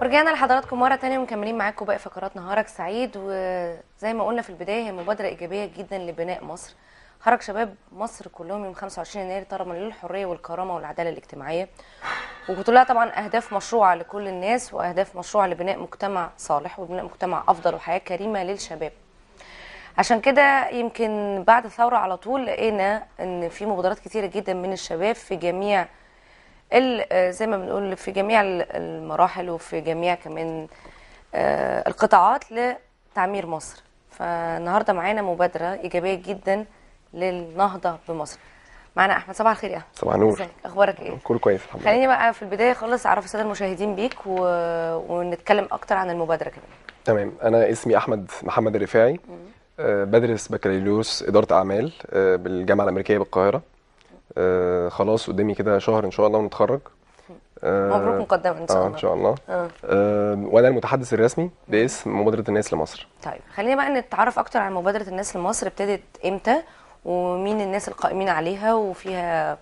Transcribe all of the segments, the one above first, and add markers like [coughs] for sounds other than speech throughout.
ورجعنا لحضراتكم مره تانية ومكملين معاكم باقي فقرات نهارك سعيد وزي ما قلنا في البدايه هي مبادره ايجابيه جدا لبناء مصر حرك شباب مصر كلهم يوم 25 يناير طرما للحريه والكرامه والعداله الاجتماعيه وكنت لها طبعا اهداف مشروعه لكل الناس واهداف مشروعه لبناء مجتمع صالح وبناء مجتمع افضل وحياه كريمه للشباب عشان كده يمكن بعد الثوره على طول لقينا ان في مبادرات كتيره جدا من الشباب في جميع آه، زي ما بنقول في جميع المراحل وفي جميع كمان آه، القطاعات لتعمير مصر فالنهارده معانا مبادره ايجابيه جدا للنهضه بمصر معانا احمد صباح الخير يا احمد صباح النور اخبارك ايه كله كويس الحمد لله خليني بقى في البدايه خالص اعرف الساده المشاهدين بيك و... ونتكلم اكتر عن المبادره كمان تمام انا اسمي احمد محمد الرفاعي آه، بدرس بكالوريوس اداره اعمال بالجامعه الامريكيه بالقاهره آه، خلاص قدامي كده شهر ان شاء الله ونتخرج آه، مبروك مقدما آه، ان شاء الله آه ان شاء الله وانا المتحدث الرسمي باسم مبادره الناس لمصر طيب خلينا بقى نتعرف اكتر عن مبادره الناس لمصر ابتدت امتى ومين الناس القائمين عليها وفيها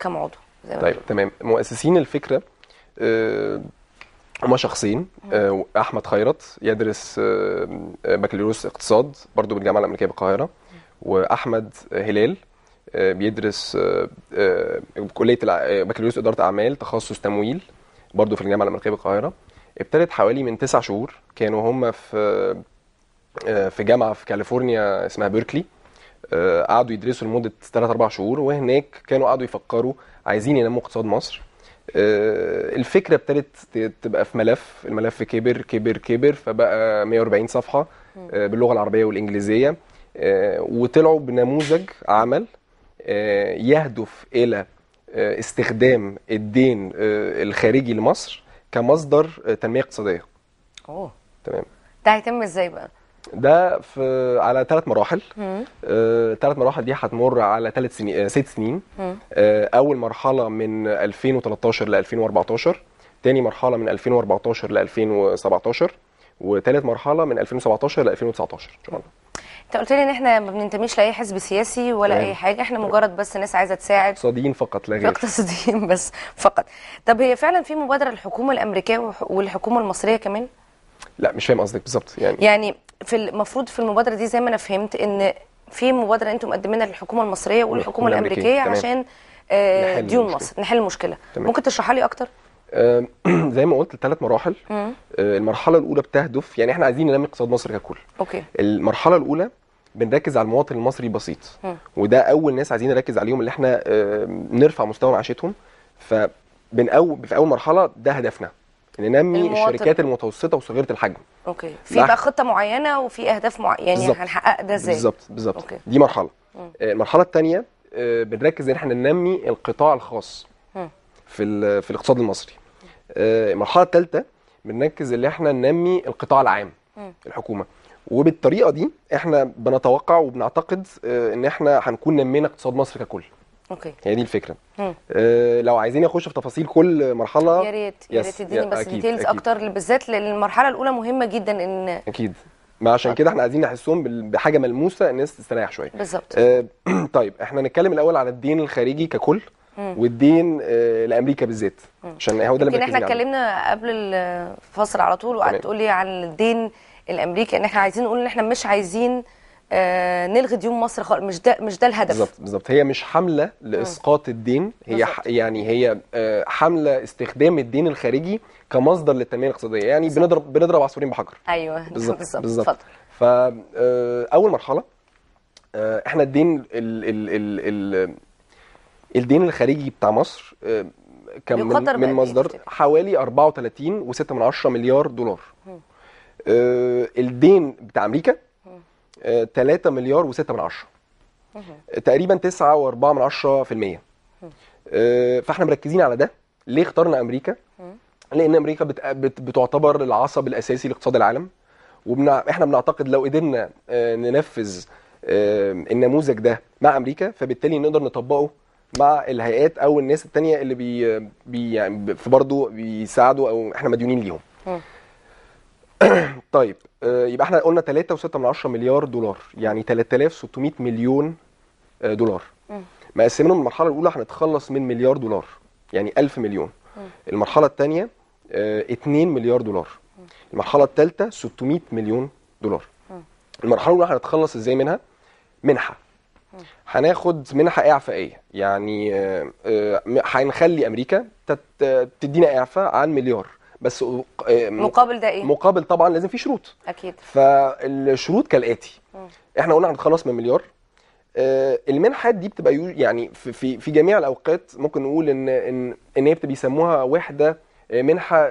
كم عضو طيب تمام مؤسسين الفكره هما شخصين احمد خيرت يدرس بكالوريوس اقتصاد برضه بالجامعه الامريكيه بالقاهره واحمد هلال آه، بيدرس آه، آه، كليه بكالوريوس اداره اعمال تخصص تمويل برضه في الجامعه الامريكيه بالقاهره ابتدت حوالي من تسع شهور كانوا هم في في جامعه في كاليفورنيا اسمها بيركلي قعدوا يدرسوا لمده ثلاث أربع شهور وهناك كانوا قعدوا يفكروا عايزين ينموا اقتصاد مصر الفكره ابتدت تبقى في ملف الملف كبر كبر كبر فبقى 140 صفحه باللغه العربيه والانجليزيه وطلعوا بنموذج عمل آه، يهدف الى آه، استخدام الدين آه، الخارجي لمصر كمصدر تنميه اقتصاديه. اوه تمام. ده هيتم ازاي بقى؟ ده في على ثلاث مراحل الثلاث آه، مراحل دي هتمر على ثلاث سنين ست سنين آه، اول مرحله من 2013 ل 2014 ثاني مرحله من 2014 ل 2017 وثالث مرحله من 2017 ل 2019 ان شاء الله انت قلت لي ان احنا ما بننتميش لاي حزب سياسي ولا يعني. اي حاجه احنا مجرد بس ناس عايزه تساعد اقتصاديين فقط لا غير اقتصاديين بس فقط طب هي فعلا في مبادره للحكومه الامريكيه والحكومه المصريه كمان لا مش فاهم قصدك بالظبط يعني يعني في المفروض في المبادره دي زي ما انا فهمت ان في مبادره انتم مقدمينها للحكومه المصريه والحكومه الامريكيه, الأمريكية. عشان آه، ديون مصر نحل المشكله تمام. ممكن تشرحها لي اكتر [clears throat] زي ما قلت ثلاث مراحل آه، المرحله الاولى بتهدف يعني احنا عايزين ننمي اقتصاد مصر ككل اوكي المرحله الاولى بنركز على المواطن المصري البسيط وده اول ناس عايزين نركز عليهم اللي احنا نرفع مستوى معيشتهم ف في اول مرحله ده هدفنا ننمي المواطن. الشركات المتوسطه وصغيره الحجم اوكي في بقى خطه معينه وفي اهداف معينه يعني هنحقق ده ازاي بالظبط بالظبط دي مرحله آه، المرحله الثانيه آه، بنركز ان احنا ننمي القطاع الخاص في في الاقتصاد المصري آه، المرحله الثالثه بنركز ان احنا ننمي القطاع العام الحكومه وبالطريقه دي احنا بنتوقع وبنعتقد آه، ان احنا هنكون نمينا اقتصاد مصر ككل اوكي هي دي الفكره آه لو عايزين اخش في تفاصيل كل مرحله يا ريت يا ريت تديني بس أكيد ديتيلز أكيد اكتر بالذات للمرحله الاولى مهمه جدا ان اكيد ما عشان كده احنا عايزين نحسهم بحاجه ملموسه الناس تستريح شويه بالظبط آه [clears throat] طيب احنا هنتكلم الاول على الدين الخارجي ككل والدين آه، لامريكا بالذات عشان هو ده اللي احنا اتكلمنا قبل الفصل على طول وقعدت تقول لي عن الدين الامريكي ان احنا عايزين نقول ان احنا مش عايزين آه نلغي ديون مصر خالص مش ده مش ده الهدف بالظبط بالظبط هي مش حمله لاسقاط الدين هي يعني هي آه حمله استخدام الدين الخارجي كمصدر للتنميه الاقتصاديه يعني بالزبط. بنضرب بنضرب عصفورين بحجر ايوه بالظبط بالظبط فاول آه، مرحله آه احنا الدين ال ال ال ال الدين الخارجي بتاع مصر آه، كان من, من مصدر إيه؟ حوالي 34.6 مليار دولار آه، الدين بتاع امريكا 3 آه، مليار و6 من عشرة تقريبا 9.4 من المية فاحنا مركزين على ده ليه اخترنا امريكا لان امريكا بتعتبر العصب الاساسي لاقتصاد العالم واحنا بنعتقد لو قدرنا ننفذ النموذج ده مع امريكا فبالتالي نقدر نطبقه مع الهيئات او الناس التانية اللي بي, بي يعني في برضه بيساعدوا او احنا مديونين ليهم [clears throat] طيب آه، يبقى احنا قلنا 3.6 مليار دولار يعني 3600 مليون آه، دولار مقسمينهم المرحله الاولى هنتخلص من مليار دولار يعني 1000 مليون المرحله الثانيه 2 آه، مليار دولار المرحله الثالثه 600 مليون دولار المرحله الاولى هنتخلص ازاي منها منحه هناخد منحه اعفائيه يعني آه، آه، هنخلي امريكا تدينا اعفاء عن مليار بس آه، مقابل ده ايه؟ مقابل طبعا لازم في شروط اكيد فالشروط كالاتي احنا قلنا هنتخلص من مليار المنحات دي بتبقى يعني في في جميع الاوقات ممكن نقول ان ان ان هي بيسموها وحده منحه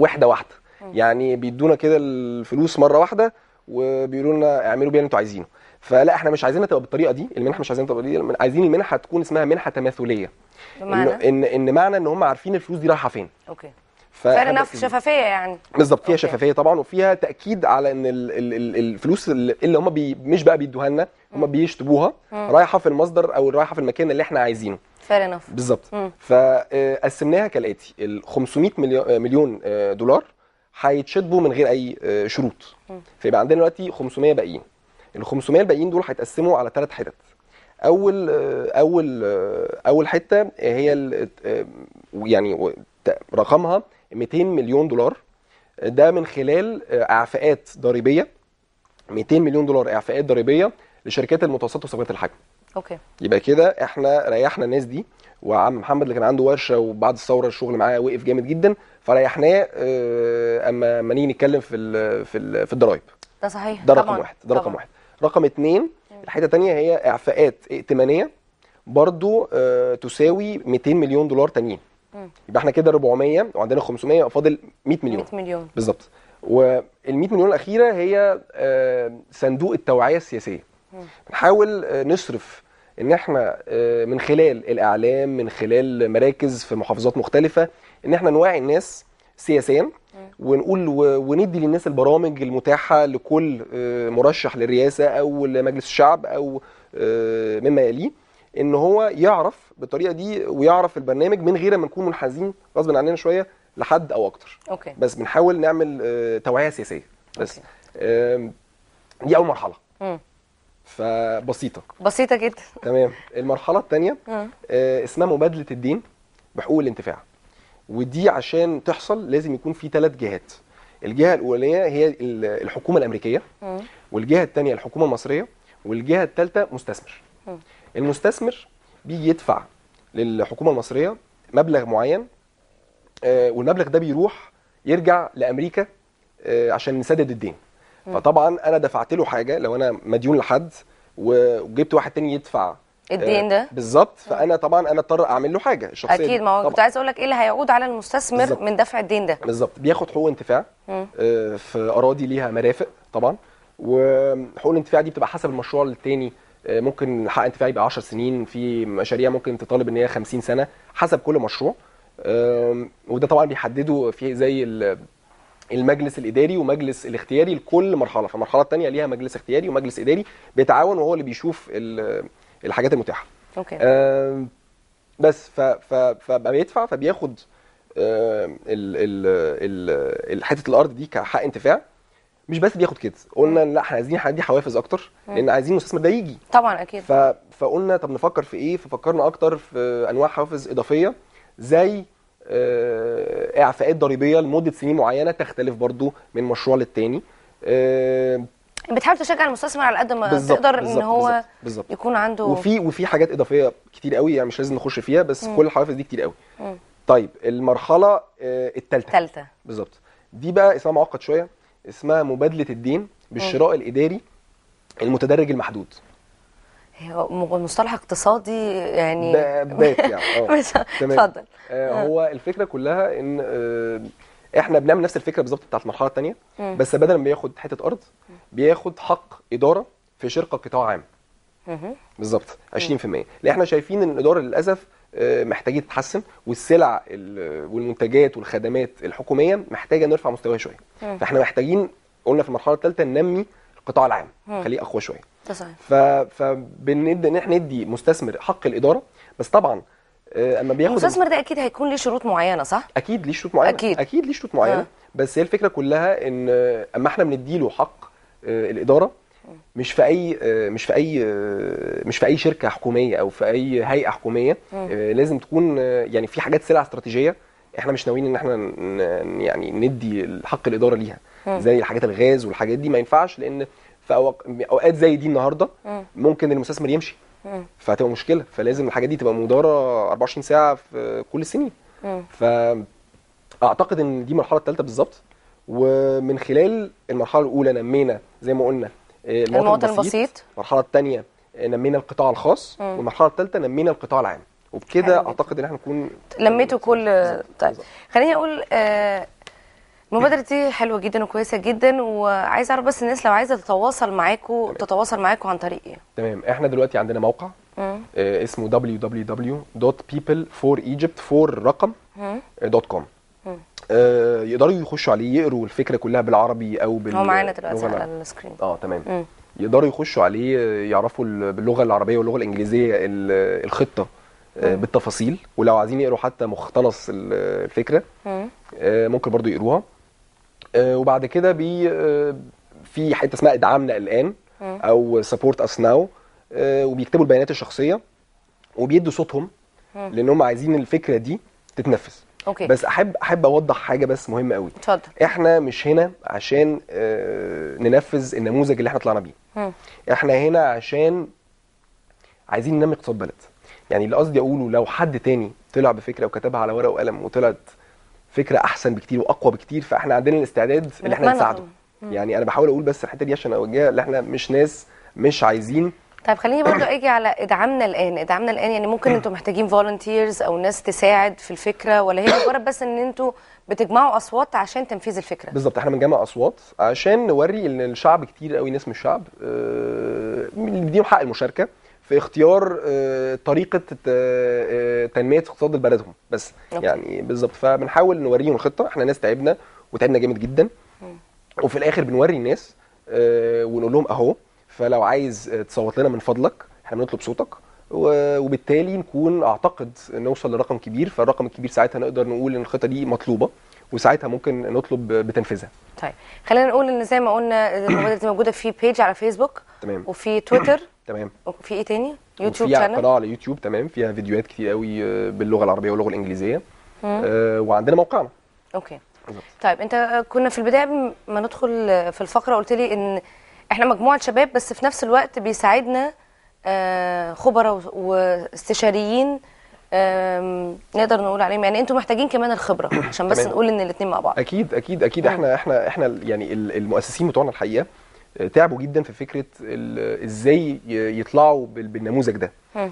وحده واحده يعني بيدونا كده الفلوس مره واحده وبيقولوا لنا اعملوا بيها اللي انتوا عايزينه فلا احنا مش عايزينها تبقى بالطريقه دي المنح مش عايزينها تبقى دي عايزين المنحه تكون اسمها منحه تماثليه بمعنى ان ان, معنى ان هم عارفين الفلوس دي رايحه فين اوكي فعلا نفس شفافيه يعني بالظبط فيها شفافيه طبعا وفيها تاكيد على ان الفلوس اللي هم بي مش بقى بيدوها لنا هم بيشطبوها رايحه في المصدر او رايحه في المكان اللي احنا عايزينه فعلا انف بالظبط فقسمناها آه، كالاتي ال 500 آه، مليون آه، دولار هيتشطبوا من غير اي شروط فيبقى عندنا دلوقتي 500 باقيين ال 500 الباقيين دول هيتقسموا على ثلاث حتت اول اول اول حته هي يعني رقمها 200 مليون دولار ده من خلال اعفاءات ضريبيه 200 مليون دولار اعفاءات ضريبيه لشركات المتوسطه وصغيره الحجم اوكي يبقى كده احنا ريحنا الناس دي وعم محمد اللي كان عنده ورشه وبعد الثوره الشغل معاه وقف جامد جدا فريحناه آه، اما ما نيجي نتكلم في الـ في الـ في الضرايب ده صحيح ده رقم واحد ده رقم واحد رقم اثنين الحته الثانيه هي اعفاءات ائتمانيه برضو آه، تساوي 200 مليون دولار تانيين يبقى احنا كده 400 وعندنا 500 فاضل 100 مليون 100 مليون بالظبط وال 100 مليون الاخيره هي آه، صندوق التوعيه السياسيه بنحاول آه، نصرف ان احنا من خلال الاعلام من خلال مراكز في محافظات مختلفه ان احنا نوعي الناس سياسيا ونقول وندي للناس البرامج المتاحه لكل آه، مرشح للرئاسه او لمجلس الشعب او آه، مما يليه ان هو يعرف بالطريقه دي ويعرف البرنامج من غير ما نكون منحازين غصب عننا شويه لحد او اكتر أوكي. بس بنحاول نعمل آه، توعيه سياسيه بس أوكي. دي اول مرحله م. فبسيطه بسيطه جدا تمام المرحله الثانيه اسمها مبادله الدين بحقوق الانتفاع ودي عشان تحصل لازم يكون في ثلاث جهات الجهه الاولانيه هي الحكومه الامريكيه والجهه الثانيه الحكومه المصريه والجهه الثالثه مستثمر المستثمر بيجي يدفع للحكومه المصريه مبلغ معين آه، والمبلغ ده بيروح يرجع لامريكا آه، عشان نسدد الدين فطبعا انا دفعت له حاجه لو انا مديون لحد وجبت واحد تاني يدفع إيه، الدين ده بالظبط آه. فانا طبعا انا اضطر اعمل له حاجه الشخصيه اكيد ما هو كنت عايز اقول لك ايه اللي هيعود على المستثمر بالزبط. من دفع الدين ده بالظبط بياخد حقوق انتفاع آه، في اراضي ليها مرافق طبعا وحقوق الانتفاع دي بتبقى حسب المشروع الثاني آه، ممكن حق انتفاع يبقى 10 سنين في مشاريع ممكن تطالب ان هي 50 سنه حسب كل مشروع وده طبعا بيحدده في زي المجلس الاداري ومجلس الاختياري لكل مرحله فالمرحله الثانيه ليها مجلس اختياري ومجلس اداري بيتعاون وهو اللي بيشوف الحاجات المتاحه اوكي آه بس فبقى بيدفع فبياخد آه حته الارض دي كحق انتفاع مش بس بياخد كيدز قلنا لا احنا عايزين دي حوافز اكتر لان عايزين المستثمر ده يجي طبعا اكيد ف... فقلنا طب نفكر في ايه ففكرنا اكتر في انواع حوافز اضافيه زي آه، اعفاءات ضريبيه لمده سنين معينه تختلف برضو من مشروع للتاني بتحاول تشجع المستثمر على قد ما بالزبط تقدر بالزبط ان هو بالزبط بالزبط يكون عنده وفي وفي حاجات اضافيه كتير قوي يعني مش لازم نخش فيها بس مم. كل الحوافز دي كتير قوي مم. طيب المرحله الثالثه الثالثه بالظبط دي بقى اسمها معقد شويه اسمها مبادله الدين بالشراء مم. الاداري المتدرج المحدود مصطلح اقتصادي يعني بات يعني [laughs] آه، مش اتفضل آه،, آه هو الفكره كلها ان آه احنا بنعمل نفس الفكره بالظبط بتاعت المرحله الثانيه بس بدل ما بياخد حته ارض بياخد حق اداره في شركه قطاع عام بالظبط 20% لان احنا شايفين ان الاداره للاسف آه، محتاجين تتحسن والسلع والمنتجات والخدمات الحكوميه محتاجه نرفع مستواها شويه فاحنا محتاجين قلنا في المرحله الثالثه ننمي القطاع العام خليه اقوى شويه ف... فبنبدا ان احنا ندي مستثمر حق الاداره بس طبعا آه، اما بياخد المستثمر ده اكيد هيكون ليه شروط معينه صح اكيد ليه شروط معينه اكيد اكيد ليه شروط معينه بس هي الفكره كلها ان آه، اما احنا بنديله حق آه، الاداره مش في اي آه، مش في اي آه، مش في اي شركه حكوميه او في اي هيئه حكوميه لازم تكون يعني في حاجات سلع استراتيجيه احنا مش ناويين ان احنا يعني ندي حق الاداره ليها زي الحاجات الغاز والحاجات دي ما ينفعش لان في اوقات زي دي النهارده ممكن المستثمر يمشي فهتبقى مشكله فلازم الحاجات دي تبقى مداره 24 ساعه في كل السنين فاعتقد ان دي المرحله الثالثه بالظبط ومن خلال المرحله الاولى نمينا زي ما قلنا آه، المواطن البسيط المرحله الثانيه آه، نمينا القطاع الخاص م. والمرحله الثالثه نمينا القطاع العام وبكده اعتقد ان احنا نكون لميتوا كل طيب خليني اقول آه، المبادره دي حلوه جدا وكويسه جدا وعايز اعرف بس الناس لو عايزه تتواصل معاكم تتواصل معاكم عن طريق ايه تمام احنا دلوقتي عندنا موقع اسمه www.people4egypt4 رقم دوت كوم آه يقدروا يخشوا عليه يقروا الفكره كلها بالعربي او بال هو معانا دلوقتي على السكرين اه تمام م. يقدروا يخشوا عليه يعرفوا باللغه العربيه واللغه الانجليزيه الخطه آه بالتفاصيل ولو عايزين يقروا حتى مختلص الفكره م. آه ممكن برضو يقروها آه وبعد كده بي آه، في حته اسمها ادعمنا الان او سبورت اس ناو وبيكتبوا البيانات الشخصيه وبيدوا صوتهم لان هم عايزين الفكره دي تتنفذ اوكي بس احب احب اوضح حاجه بس مهمه قوي اتفضل احنا مش هنا عشان آه، ننفذ النموذج اللي احنا طلعنا بيه م. احنا هنا عشان عايزين ننمي اقتصاد بلد يعني اللي قصدي اقوله لو حد تاني طلع بفكره وكتبها على ورقه وقلم وطلعت فكره احسن بكتير واقوى بكتير فاحنا عندنا الاستعداد ان احنا نساعده يعني انا بحاول اقول بس الحته دي عشان اوجهها اللي احنا مش ناس مش عايزين طيب خليني برضو اجي على ادعامنا الان ادعامنا الان يعني ممكن انتم محتاجين فولنتيرز او ناس تساعد في الفكره ولا هي مجرد بس ان انتم بتجمعوا اصوات عشان تنفيذ الفكره بالظبط احنا بنجمع اصوات عشان نوري ان الشعب كتير قوي ناس من الشعب بيديهم آه، حق المشاركه في اختيار آه، طريقه آه، تنميه اقتصاد بلدهم بس أوكي. يعني بالظبط فبنحاول نوريهم الخطه احنا ناس تعبنا وتعبنا جامد جدا وفي الاخر بنوري الناس ونقول لهم اهو فلو عايز تصوت لنا من فضلك احنا بنطلب صوتك وبالتالي نكون اعتقد نوصل لرقم كبير فالرقم الكبير ساعتها نقدر نقول ان الخطه دي مطلوبه وساعتها ممكن نطلب بتنفيذها طيب خلينا نقول ان زي ما قلنا المبادره موجوده في بيج على فيسبوك تمام وفي تويتر [coughs] تمام وفي ايه تاني يوتيوب شانل قناه على يوتيوب تمام فيها فيديوهات كتير قوي آه، باللغه العربيه واللغه الانجليزيه آه وعندنا موقعنا اوكي طيب انت كنا في البدايه ما ندخل في الفقره قلت لي ان احنا مجموعه شباب بس في نفس الوقت بيساعدنا آه، خبراء واستشاريين نقدر نقول عليهم يعني انتم محتاجين كمان الخبره [coughs] عشان بس نقول ان الاثنين مع بعض اكيد اكيد اكيد احنا احنا احنا يعني المؤسسين بتوعنا الحقيقه آه، تعبوا جدا في فكره ازاي يطلعوا بالنموذج ده آه،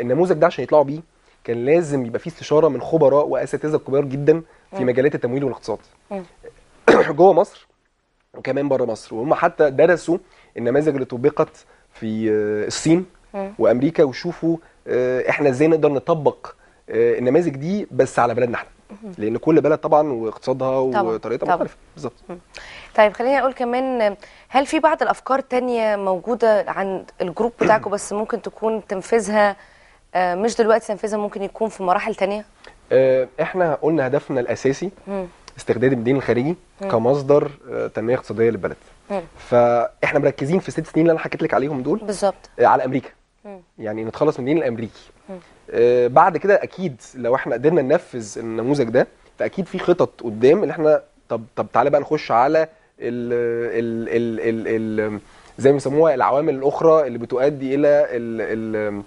النموذج ده عشان يطلعوا بيه كان لازم يبقى فيه استشاره من خبراء واساتذه كبار جدا في مجالات التمويل والاقتصاد [coughs] جوه مصر وكمان بره مصر وهم حتى درسوا النماذج اللي طبقت في آه، الصين وامريكا وشوفوا آه، احنا ازاي نقدر نطبق النماذج آه، دي بس على بلدنا احنا لان كل بلد طبعا واقتصادها طبعا وطريقتها مختلفه بالظبط طيب خليني اقول كمان هل في بعض الافكار تانية موجوده عن الجروب بتاعكم بس ممكن تكون تنفيذها مش دلوقتي تنفيذها ممكن يكون في مراحل تانية احنا قلنا هدفنا الاساسي استخدام الدين الخارجي كمصدر آه، تنميه اقتصاديه للبلد فاحنا مركزين في الست سنين اللي انا حكيت لك عليهم دول بالظبط آه، على امريكا يعني نتخلص من الدين الامريكي آه، بعد كده اكيد لو احنا قدرنا ننفذ النموذج ده فاكيد في خطط قدام اللي احنا طب طب تعالى بقى نخش على ال ال ال ال ال زي ما بيسموها العوامل الاخرى اللي بتؤدي الى ال ال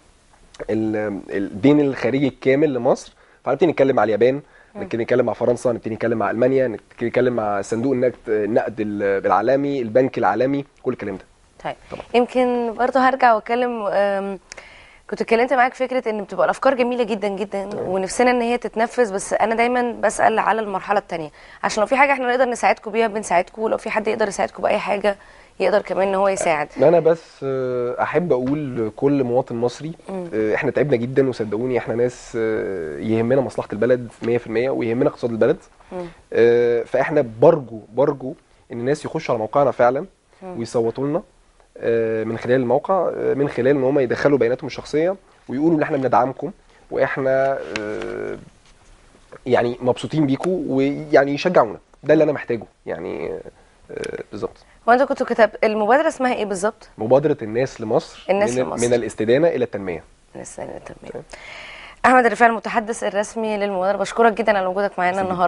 الدين الخارجي الكامل لمصر فعمالين نتكلم على اليابان آه. نبتدي نتكلم مع فرنسا نبتدي نتكلم مع المانيا نبتدي نتكلم مع صندوق النقد العالمي البنك العالمي كل الكلام ده طيب طبعا. يمكن برضه هرجع واتكلم كنت اتكلمت معاك فكره ان بتبقى الافكار جميله جدا جدا طيب. ونفسنا ان هي تتنفذ بس انا دايما بسال على المرحله الثانيه عشان لو في حاجه احنا نقدر نساعدكم بيها بنساعدكم ولو في حد يقدر يساعدكم باي حاجه يقدر كمان ان هو يساعد انا بس آه، احب اقول كل مواطن مصري آه، احنا تعبنا جدا وصدقوني احنا ناس آه، يهمنا مصلحه البلد 100% ويهمنا اقتصاد البلد فاحنا برجو برجو ان الناس يخشوا على موقعنا فعلا ويصوتوا لنا من خلال الموقع من خلال ان هم يدخلوا بياناتهم الشخصيه ويقولوا ان احنا بندعمكم واحنا يعني مبسوطين بيكم ويعني يشجعونا ده اللي انا محتاجه يعني بالظبط هو انتوا كنتوا كتاب المبادره اسمها ايه بالظبط؟ مبادره الناس لمصر الناس من, لمصر. من الاستدانه الى التنميه من الاستدانه الى التنميه احمد الرفاعي المتحدث الرسمي للمبادره بشكرك جدا على وجودك معانا النهارده